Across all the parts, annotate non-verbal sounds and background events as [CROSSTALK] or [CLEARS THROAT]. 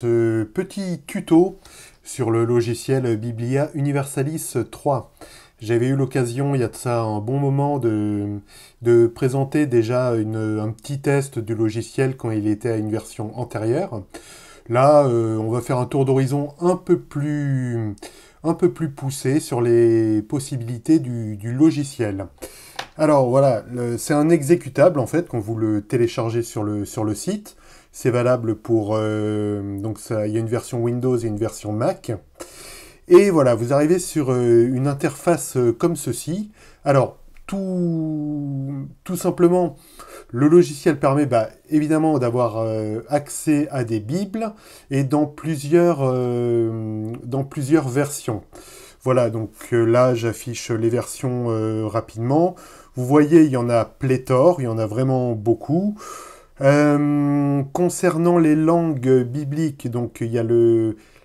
ce petit tuto sur le logiciel Biblia Universalis 3. J'avais eu l'occasion, il y a de ça un bon moment, de, présenter déjà un petit test du logiciel quand il était à une version antérieure. Là, euh, on va faire un tour d'horizon un peu plus un peu plus poussé sur les possibilités du, logiciel. Alors voilà, c'est un exécutable en fait quand vous le téléchargez sur le, sur le site. C'est valable pour... Euh, donc il y a une version Windows et une version Mac. Et voilà, vous arrivez sur euh, une interface euh, comme ceci. Alors, tout, simplement, le logiciel permet bah, évidemment d'avoir accès à des bibles et dans plusieurs, dans plusieurs versions. Voilà, donc là j'affiche les versions rapidement. Vous voyez, il y en a pléthore, il y en a vraiment beaucoup. Euh, concernant les langues bibliques, donc il y a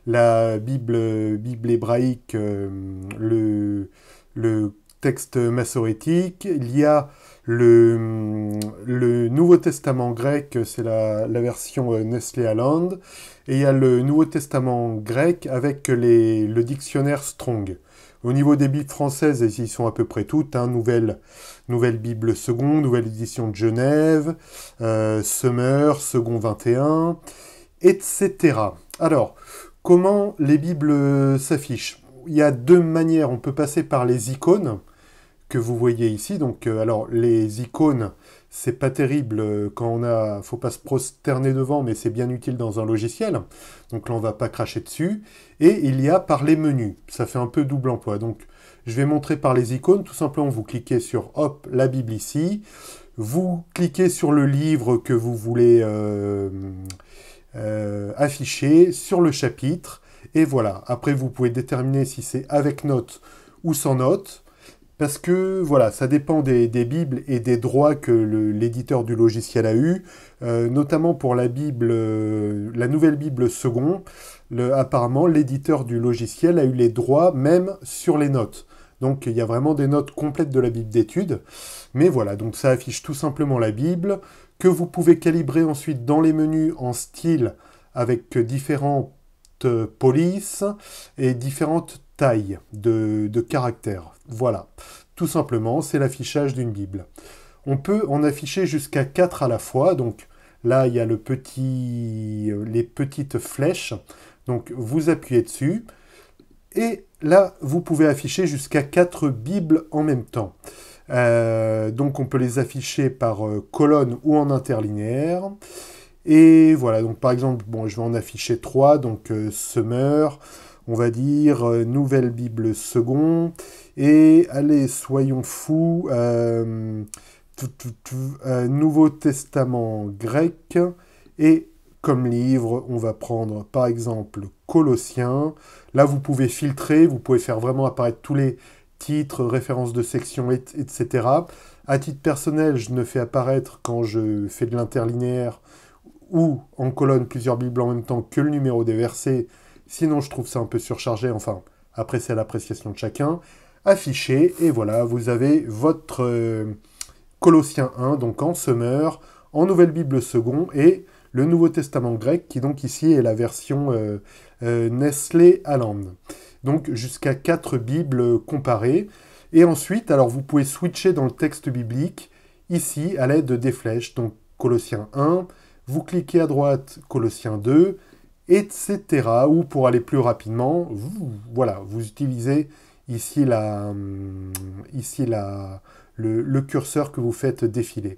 la Bible, hébraïque, euh, le, texte massorétique, il y a le, Nouveau Testament grec, c'est la, version euh, Nestlé Aland, et il y a le Nouveau Testament grec avec le dictionnaire Strong. Au niveau des Bibles françaises, elles y sont à peu près toutes. Hein, nouvelle, nouvelle Bible seconde, nouvelle édition de Genève, euh, Summer, second 21, etc. Alors, comment les Bibles s'affichent Il y a deux manières. On peut passer par les icônes que vous voyez ici. Donc, euh, alors, les icônes, c'est pas terrible euh, quand on a, faut pas se prosterner devant, mais c'est bien utile dans un logiciel. Donc là, on va pas cracher dessus. Et il y a par les menus. Ça fait un peu double emploi. Donc, je vais montrer par les icônes. Tout simplement, vous cliquez sur, hop, la Bible ici. Vous cliquez sur le livre que vous voulez euh, euh, afficher, sur le chapitre. Et voilà. Après, vous pouvez déterminer si c'est avec notes ou sans note parce que voilà, ça dépend des, bibles et des droits que l'éditeur du logiciel a eu, euh, notamment pour la bible, euh, la nouvelle bible second. apparemment, l'éditeur du logiciel a eu les droits même sur les notes. Donc il y a vraiment des notes complètes de la Bible d'étude. Mais voilà, donc ça affiche tout simplement la Bible, que vous pouvez calibrer ensuite dans les menus en style avec différentes euh, polices et différentes taille, de, caractère. Voilà. Tout simplement, c'est l'affichage d'une Bible. On peut en afficher jusqu'à 4 à la fois. Donc là, il y a le petit, euh, les petites flèches. Donc vous appuyez dessus. Et là, vous pouvez afficher jusqu'à 4 Bibles en même temps. Euh, donc on peut les afficher par euh, colonne ou en interlinéaire. Et voilà, donc par exemple, bon, je vais en afficher 3, donc Summer, on va dire, euh, Nouvelle Bible Second, et allez, soyons fous, euh, euh, Nouveau Testament grec, et comme livre, on va prendre par exemple Colossiens. Là, vous pouvez filtrer, vous pouvez faire vraiment apparaître tous les titres, références de sections, etc. À titre personnel, je ne fais apparaître quand je fais de l'interlinéaire ou en colonne plusieurs bibles en même temps que le numéro des versets, Sinon, je trouve ça un peu surchargé. Enfin, après, c'est l'appréciation de chacun. Affiché, et voilà, vous avez votre Colossiens euh, Colossien 1, donc en Semeur, en Nouvelle Bible second, et le Nouveau Testament grec, qui donc ici est la version euh, euh, Nestlé Donc jusqu'à quatre Bibles comparées. Et ensuite, alors vous pouvez switcher dans le texte biblique, ici à l'aide des flèches. Donc Colossiens 1, vous cliquez à droite Colossiens 2, etc. Ou pour aller plus rapidement, vous, voilà, vous utilisez ici, la, hum, ici la, le, curseur que vous faites défiler.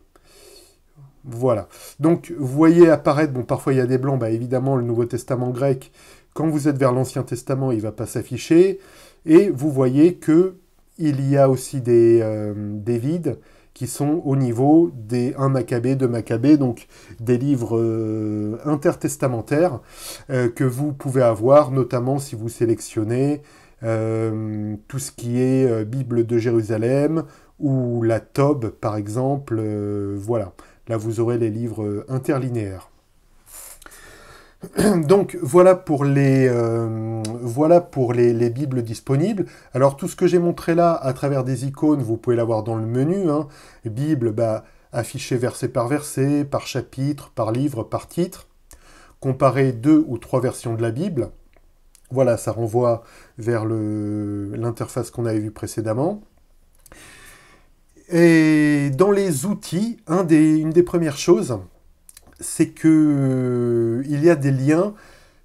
Voilà. Donc, vous voyez apparaître, bon, parfois il y a des blancs, bah, évidemment, le Nouveau Testament grec, quand vous êtes vers l'Ancien Testament, il ne va pas s'afficher. Et vous voyez que il y a aussi des, euh, des vides qui sont au niveau des 1 Maccabée, 2 Maccabées, donc des livres euh, intertestamentaires euh, que vous pouvez avoir, notamment si vous sélectionnez euh, tout ce qui est Bible de Jérusalem ou la Tob, par exemple. voilà, là vous aurez les livres interlinéaires. [CLEARS THROAT] Donc voilà pour les euh, voilà pour les, bibles disponibles. Alors tout ce que j'ai montré là à travers des icônes, vous pouvez l'avoir dans le menu. Hein. Bible, bah, affichée verset par verset, par chapitre, par livre, par titre. Comparer deux ou trois versions de la Bible. Voilà, ça renvoie vers l'interface qu'on avait vue précédemment. Et dans les outils, une des premières choses, c'est que euh, il y a des liens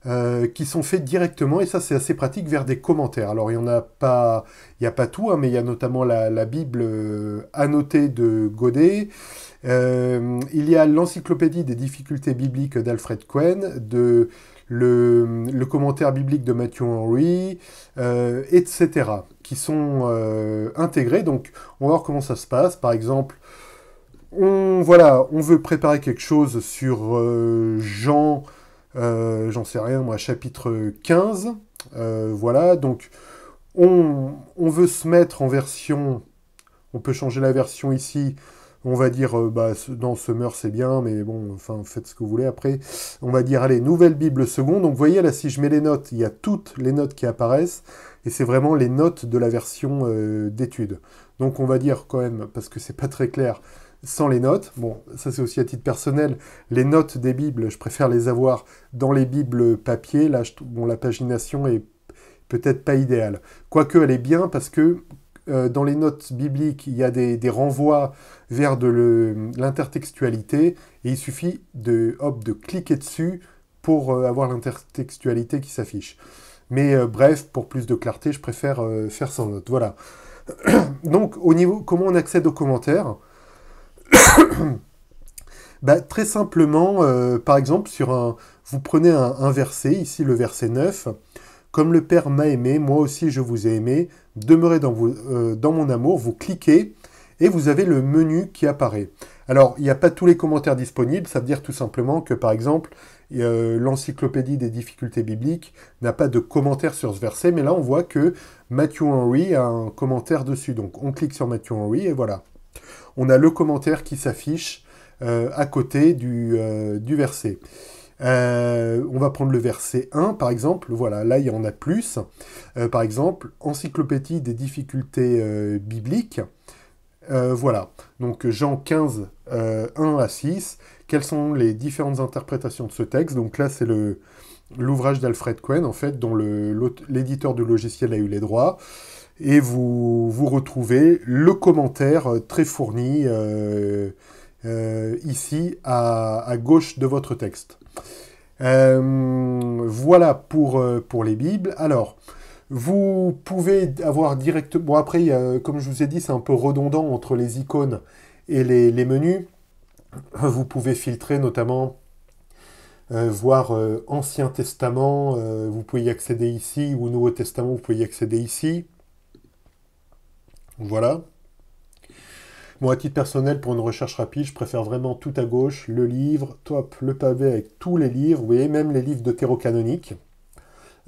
euh, qui sont faits directement, et ça c'est assez pratique, vers des commentaires. Alors il n'y a, pas, il y a pas tout, hein, mais il y a notamment la, Bible euh, annotée de Godet, il y a l'encyclopédie des difficultés bibliques d'Alfred Cohen, de, le, le, commentaire biblique de Matthew Henry, etc., qui sont intégrés. Donc on va voir comment ça se passe. Par exemple, on, voilà, on veut préparer quelque chose sur euh, Jean, euh, j'en sais rien moi, chapitre 15. Euh, voilà, donc on, veut se mettre en version, on peut changer la version ici, on va dire, dans bah, dans Summer c'est bien, mais bon, enfin, faites ce que vous voulez après. On va dire, allez, nouvelle Bible seconde. Donc, vous voyez, là, si je mets les notes, il y a toutes les notes qui apparaissent, et c'est vraiment les notes de la version d'étude. Donc, on va dire quand même, parce que c'est pas très clair, sans les notes. Bon, ça c'est aussi à titre personnel. Les notes des Bibles, je préfère les avoir dans les Bibles papier. Là, la pagination est peut-être pas idéale. Quoique, elle est bien parce que euh, dans les notes bibliques, il y a des, renvois vers l'intertextualité et il suffit de, hop, de cliquer dessus pour euh, avoir l'intertextualité qui s'affiche. Mais euh, bref, pour plus de clarté, je préfère faire sans notes. Voilà. [CLEARS THROAT] Donc, au niveau comment on accède aux commentaires, [COUGHS] Bah, très simplement, euh, par exemple, sur un, vous prenez un, verset, ici le verset 9, Comme le Père m'a aimé, moi aussi je vous ai aimé, demeurez dans, vous, euh, dans mon amour, vous cliquez, et vous avez le menu qui apparaît. Alors, il n'y a pas tous les commentaires disponibles, ça veut dire tout simplement que, par exemple, euh, l'encyclopédie des difficultés bibliques n'a pas de commentaire sur ce verset, mais là, on voit que Matthew Henry a un commentaire dessus. Donc, on clique sur Matthew Henry, et voilà on a le commentaire qui s'affiche euh, à côté du, euh, verset. Euh, on va prendre le verset 1 par exemple, voilà, là il y en a plus. par exemple, Encyclopédie des difficultés bibliques. voilà, donc Jean 15, 1 à 6. Quelles sont les différentes interprétations de ce texte Donc là c'est l'ouvrage d'Alfred Cohen, en fait, dont l'éditeur du logiciel a eu les droits et vous, vous retrouvez le commentaire euh, très fourni euh, euh, ici à, gauche de votre texte. voilà pour, les Bibles. Alors, vous pouvez avoir directement... Bon, après, comme je vous ai dit, c'est un peu redondant entre les icônes et les menus. Vous pouvez filtrer notamment... voir Ancien Testament, vous pouvez y accéder ici, ou Nouveau Testament, vous pouvez y accéder ici. Voilà. Moi, à titre personnel, pour une recherche rapide, je préfère vraiment tout à gauche, le livre, top, le pavé avec tous les livres, vous voyez, même les livres terreau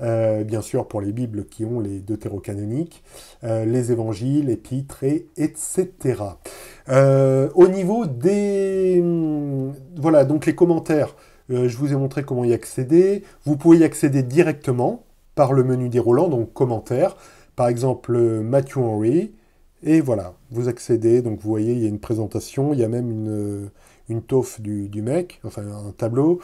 Euh, bien sûr pour les Bibles qui ont les deutérocanoniques, canoniques euh, les évangiles, les et, etc. Euh, au niveau des... Hmm, voilà, donc les commentaires, euh, je vous ai montré comment y accéder. Vous pouvez y accéder directement par le menu déroulant, donc commentaires. Par exemple, Matthew Henry, et voilà, vous accédez, donc vous voyez, il y a une présentation, il y a même une, une du, mec, enfin un tableau.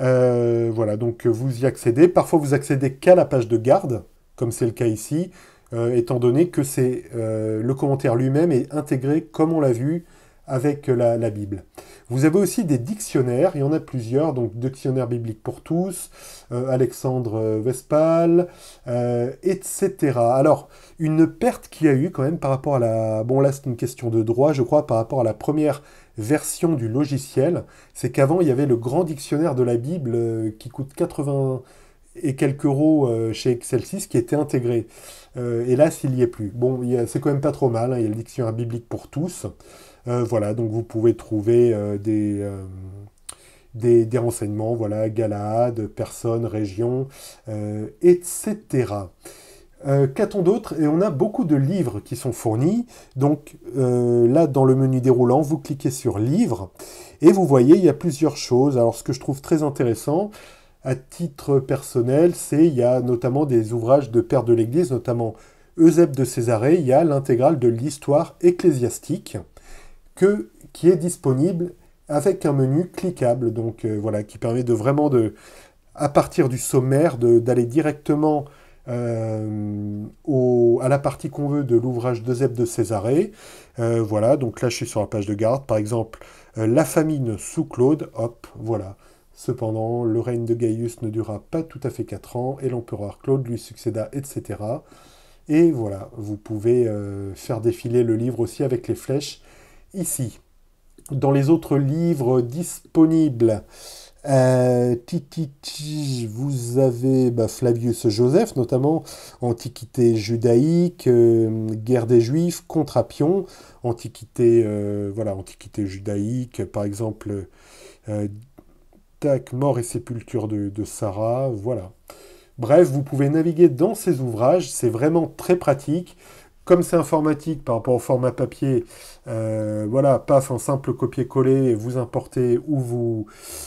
Euh, voilà, donc vous y accédez. Parfois, vous accédez qu'à la page de garde, comme c'est le cas ici, euh, étant donné que c'est euh, le commentaire lui-même est intégré, comme on l'a vu, avec la, Bible. Vous avez aussi des dictionnaires, il y en a plusieurs, donc Dictionnaire biblique pour tous, euh, Alexandre euh, Vespal, euh, etc. Alors, une perte qu'il y a eu quand même par rapport à la... Bon là c'est une question de droit, je crois, par rapport à la première version du logiciel, c'est qu'avant il y avait le grand dictionnaire de la Bible qui coûte 80 et quelques euros chez Excel 6 qui était intégré. et là, s'il n'y est plus. Bon, c'est quand même pas trop mal, hein, il y a le dictionnaire biblique pour tous. Euh, voilà, donc vous pouvez trouver euh, euh, des, des, renseignements, voilà, Galade, personnes, régions, etc. Qu'a-t-on d'autre Et on a beaucoup de livres qui sont fournis. Donc là, dans le menu déroulant, vous cliquez sur Livres et vous voyez, il y a plusieurs choses. Alors ce que je trouve très intéressant, à titre personnel, c'est il y a notamment des ouvrages de Père de l'Église, notamment Eusèbe de Césarée, il y a l'intégrale de l'histoire ecclésiastique qui est disponible avec un menu cliquable, donc euh, voilà, qui permet de vraiment de, à partir du sommaire, d'aller directement euh, à la partie qu'on veut de l'ouvrage de Zeb de Césarée. Euh, voilà, donc là je suis sur la page de garde, par exemple, La famine sous Claude, hop, voilà. Cependant, le règne de Gaius ne dura pas tout à fait 4 ans, et l'empereur Claude lui succéda, etc. Et voilà, vous pouvez faire défiler le livre aussi avec les flèches ici, dans les autres livres disponibles. Euh, vous avez bah, Flavius Joseph, notamment Antiquité judaïque, euh, Guerre des Juifs, contre apion Antiquité, euh, voilà, Antiquité judaïque, par exemple, Tac, Mort et Sépulture de, de Sarah, voilà. Bref, vous pouvez naviguer dans ces ouvrages, c'est vraiment très pratique comme c'est informatique par rapport au format papier, euh, voilà, paf, un simple copier-coller, vous importez où vous,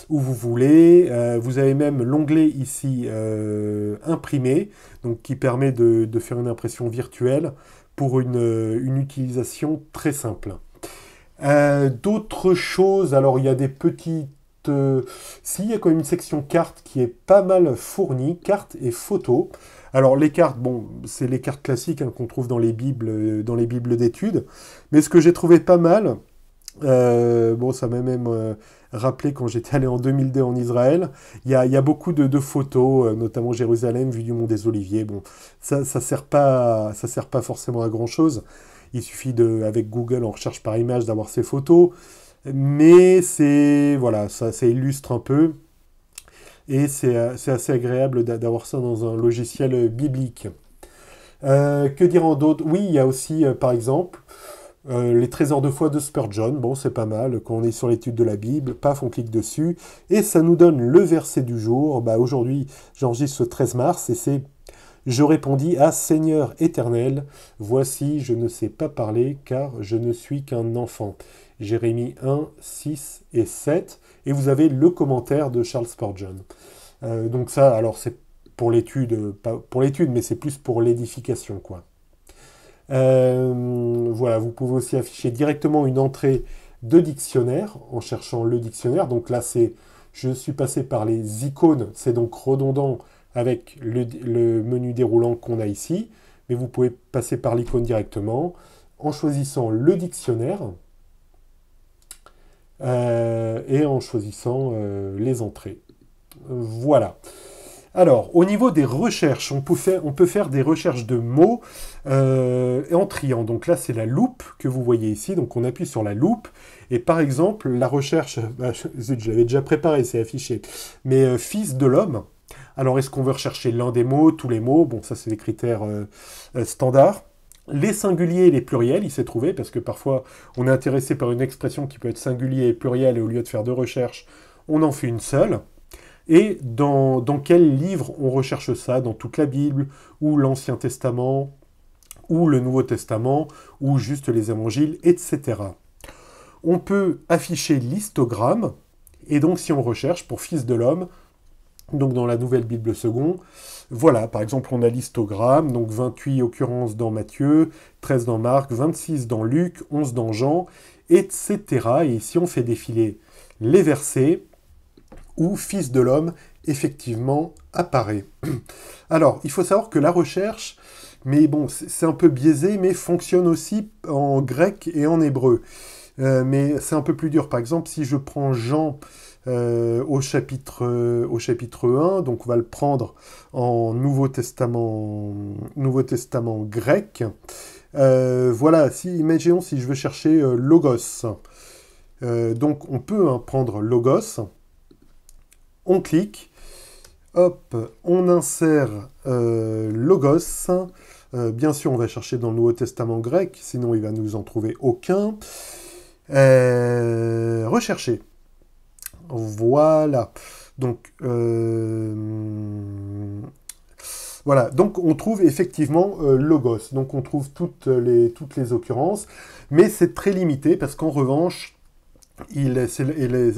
voulez. Euh, vous avez même l'onglet ici euh, imprimé, donc qui permet de, faire une impression virtuelle pour une, utilisation très simple. D'autres choses, alors il y a des petites. S'il y a quand même une section carte qui est pas mal fournie, carte et photos. Alors les cartes, bon, c'est les cartes classiques hein, qu'on trouve dans les bibles, euh, dans les bibles d'études. Mais ce que j'ai trouvé pas mal, euh, bon, ça m'a même euh, rappelé quand j'étais allé en 2002 en Israël. Il y a, beaucoup de, photos, notamment Jérusalem, vue du Mont des Oliviers. Bon, ça, ça sert pas, ça sert pas forcément à grand chose. Il suffit de, avec Google en recherche par image, d'avoir ces photos. Mais c'est, voilà, ça, ça illustre un peu et euh, c'est assez agréable d'avoir ça dans un logiciel euh, biblique. Euh, que dire en d'autres Oui, il y a aussi, par exemple, les trésors de foi de Spurgeon. Bon, c'est pas mal. Quand on est sur l'étude de la Bible, paf, on clique dessus. Et ça nous donne le verset du jour. Bah, Aujourd'hui, j'enregistre ce 13 mars et c'est Je répondis à Seigneur éternel, voici, je ne sais pas parler car je ne suis qu'un enfant. Jérémie 1, 6 et 7. Et vous avez le commentaire de Charles Spurgeon. Euh, donc ça, alors c'est pour l'étude, pour l'étude, mais c'est plus pour l'édification, quoi. Euh, voilà, vous pouvez aussi afficher directement une entrée de dictionnaire en cherchant le dictionnaire. Donc là, c'est, je suis passé par les icônes, c'est donc redondant avec le menu déroulant qu'on a ici, mais vous pouvez passer par l'icône directement en choisissant le dictionnaire. Euh, et en choisissant euh, les entrées. Voilà. Alors, au niveau des recherches, on peut faire, on peut faire des recherches de mots euh, en triant. Donc là, c'est la loupe que vous voyez ici. Donc on appuie sur la loupe. Et par exemple, la recherche, j'avais [LAUGHS] bah, je l'avais déjà préparé, c'est affiché. Mais fils de l'homme. Alors, est-ce qu'on veut rechercher l'un des mots, tous les mots Bon, ça, c'est les critères standards les singuliers et les pluriels, il s'est trouvé, parce que parfois on est intéressé par une expression qui peut être singulier et pluriel, et au lieu de faire deux recherches, on en fait une seule. Et dans, dans quel livre on recherche ça Dans toute la Bible, ou l'Ancien Testament, ou le Nouveau Testament, ou juste les évangiles, etc. On peut afficher l'histogramme, et donc si on recherche pour Fils de l'homme, donc dans la nouvelle Bible seconde. Voilà, par exemple, on a l'histogramme, donc 28 occurrences dans Matthieu, 13 dans Marc, 26 dans Luc, 11 dans Jean, etc. Et ici, on fait défiler les versets où Fils de l'homme, effectivement, apparaît. [CLEARS THROAT] Alors, il faut savoir que la recherche, mais bon, c'est un peu biaisé, mais fonctionne aussi en grec et en hébreu. Euh, mais c'est un peu plus dur. Par exemple, si je prends Jean euh, au, chapitre, 1. Euh, donc on va le prendre en Nouveau Testament, grec. Euh, voilà, si, imaginons si je veux chercher Logos. donc on peut hein, prendre Logos. On clique. Hop, on insère Logos. bien sûr, on va chercher dans le Nouveau Testament grec, sinon il va nous en trouver aucun. rechercher. Voilà. Donc, euh, voilà. Donc, on trouve effectivement euh, logos. Donc, on trouve toutes les, toutes les occurrences. Mais c'est très limité parce qu'en revanche, il, c'est,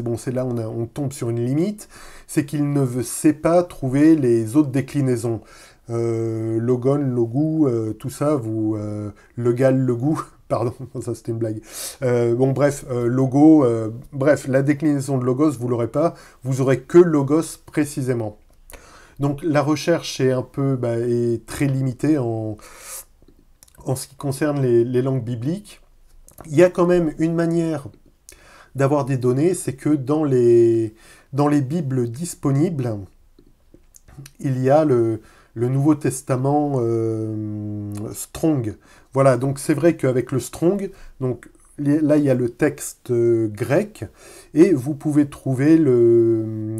bon, c'est là on, tombe sur une limite. C'est qu'il ne sait pas trouver les autres déclinaisons. Euh, logon, logou, tout ça, vous, legal, goût. Pardon, [LAUGHS] ça c'était une blague. Euh, bon, bref, euh, logo, euh, bref, la déclinaison de logos, vous l'aurez pas, vous aurez que logos précisément. Donc la recherche est un peu, bah, est très limitée en, ce qui concerne les, langues bibliques. Il y a quand même une manière d'avoir des données, c'est que dans les, dans les Bibles disponibles, il y a le, Nouveau Testament Strong. Voilà, donc c'est vrai qu'avec le strong, donc là il y a le texte euh, grec, et vous pouvez trouver le,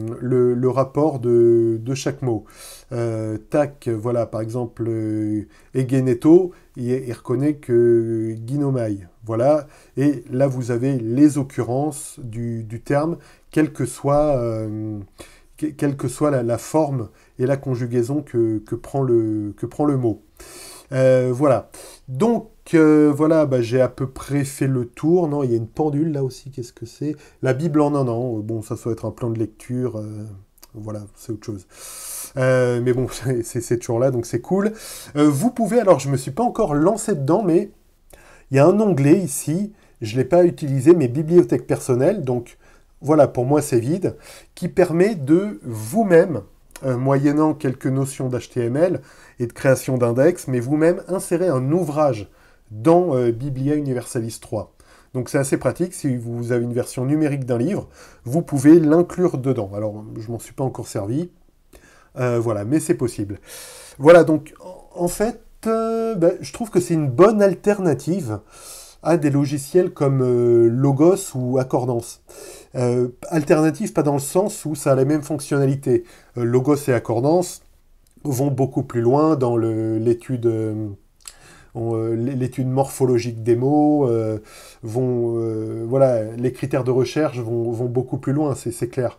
rapport de, chaque mot. Euh, tac, voilà, par exemple, euh, Egeneto, il, il, reconnaît que Ginomai. Voilà, et là vous avez les occurrences du, terme, quelle que soit, la, forme et la conjugaison que prend le mot. Euh, voilà. Donc, euh, voilà, bah, j'ai à peu près fait le tour. Non, il y a une pendule là aussi, qu'est-ce que c'est La Bible en un an. Bon, ça, doit être un plan de lecture. Euh, voilà, c'est autre chose. mais bon, [LAUGHS] c'est toujours là, donc c'est cool. vous pouvez, alors je ne me suis pas encore lancé dedans, mais il y a un onglet ici, je ne l'ai pas utilisé, mais bibliothèque personnelle, donc voilà, pour moi c'est vide, qui permet de vous-même euh, moyennant quelques notions d'HTML et de création d'index, mais vous-même insérez un ouvrage dans euh, Biblia Universalis 3. Donc c'est assez pratique, si vous avez une version numérique d'un livre, vous pouvez l'inclure dedans. Alors je m'en suis pas encore servi, euh, voilà, mais c'est possible. Voilà, donc en fait, ben, je trouve que c'est une bonne alternative à des logiciels comme Logos ou Accordance. Euh, alternative, pas dans le sens où ça a les mêmes fonctionnalités. Euh, logos et Accordance vont beaucoup plus loin dans euh, l'étude morphologique des mots, les critères de recherche vont beaucoup plus loin, c'est clair.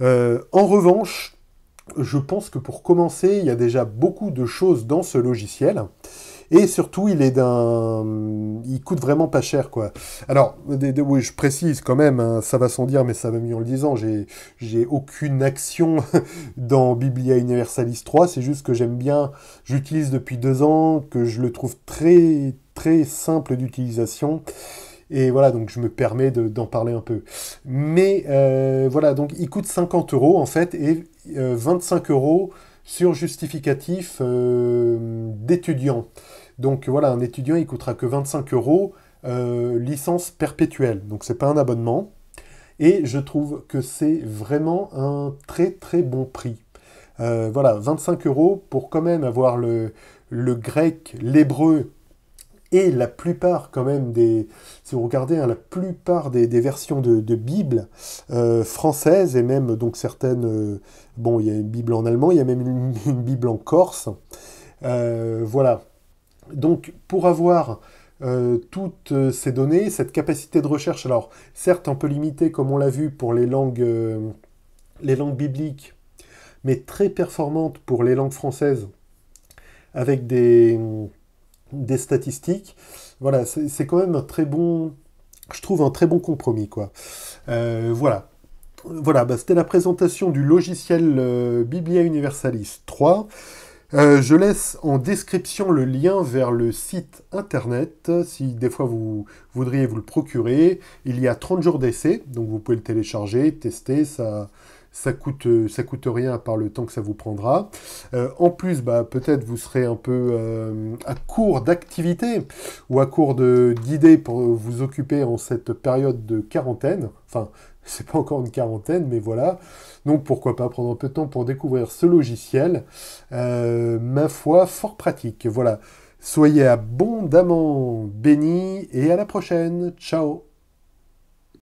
en revanche, je pense que pour commencer, il y a déjà beaucoup de choses dans ce logiciel. Et surtout, il est d'un, il coûte vraiment pas cher, quoi. Alors, oui, je précise quand même, hein, ça va sans dire, mais ça va mieux en le disant. J'ai, j'ai aucune action [LAUGHS] dans Biblia Universalis 3. C'est juste que j'aime bien, j'utilise depuis deux ans, que je le trouve très, très simple d'utilisation. Et voilà, donc je me permets d'en parler un peu. Mais euh, voilà, donc il coûte 50 euros en fait et 25 euh, euros sur justificatif euh, d'étudiant. Donc voilà, un étudiant, il coûtera que 25 euros, euh, licence perpétuelle. Donc c'est pas un abonnement. Et je trouve que c'est vraiment un très très bon prix. Euh, voilà, 25 euros pour quand même avoir le, grec, l'hébreu et la plupart quand même des, si vous regardez, hein, la plupart des, versions de, Bible euh, françaises et même donc certaines, bon, il y a une Bible en allemand, il y a même une, [LAUGHS] Bible en corse, voilà. Donc pour avoir euh, toutes euh, ces données, cette capacité de recherche, alors certes un peu limitée comme on l'a vu pour les langues, euh, bibliques, mais très performante pour les langues françaises avec des, statistiques. Voilà, c'est quand même un très bon, je trouve un très bon compromis quoi. voilà. Voilà, bah, c'était la présentation du logiciel Biblia Universalis 3. Euh, je laisse en description le lien vers le site internet si des fois vous voudriez vous le procurer. Il y a 30 jours d'essai, donc vous pouvez le télécharger, tester, ça ça coûte rien à part le temps que ça vous prendra. Euh, en plus, bah, peut-être vous serez un peu euh, à court d'activité ou à court d'idées pour vous occuper en cette période de quarantaine. Enfin, c'est pas encore une quarantaine, mais voilà. Donc pourquoi pas prendre un peu de temps pour découvrir ce logiciel. Euh, ma foi, fort pratique. Voilà. Soyez abondamment bénis et à la prochaine. Ciao